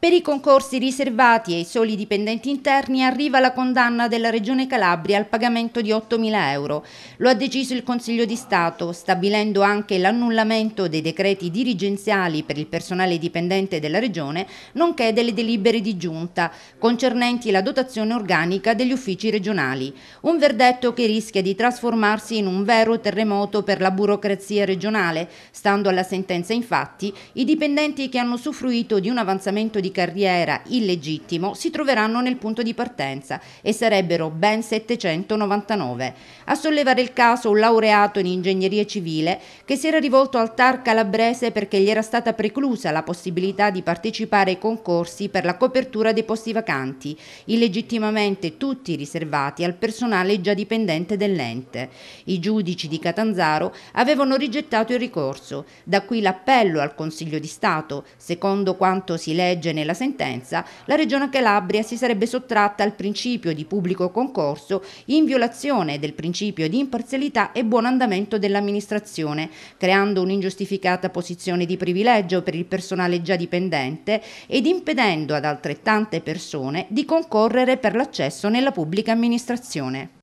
Per i concorsi riservati ai soli dipendenti interni arriva la condanna della Regione Calabria al pagamento di 8.000 euro. Lo ha deciso il Consiglio di Stato, stabilendo anche l'annullamento dei decreti dirigenziali per il personale dipendente della Regione, nonché delle delibere di giunta concernenti la dotazione organica degli uffici regionali. Un verdetto che rischia di trasformarsi in un vero terremoto per la burocrazia regionale. Stando alla sentenza, infatti, i dipendenti che hanno suffruito di un avanzamento di di carriera illegittimo si troveranno nel punto di partenza e sarebbero ben 799. A sollevare il caso un laureato in ingegneria civile che si era rivolto al TAR calabrese perché gli era stata preclusa la possibilità di partecipare ai concorsi per la copertura dei posti vacanti, illegittimamente tutti riservati al personale già dipendente dell'ente. I giudici di Catanzaro avevano rigettato il ricorso. Da qui l'appello al Consiglio di Stato, secondo quanto si legge nel nella sentenza, la Regione Calabria si sarebbe sottratta al principio di pubblico concorso in violazione del principio di imparzialità e buon andamento dell'amministrazione, creando un'ingiustificata posizione di privilegio per il personale già dipendente ed impedendo ad altrettante persone di concorrere per l'accesso nella pubblica amministrazione.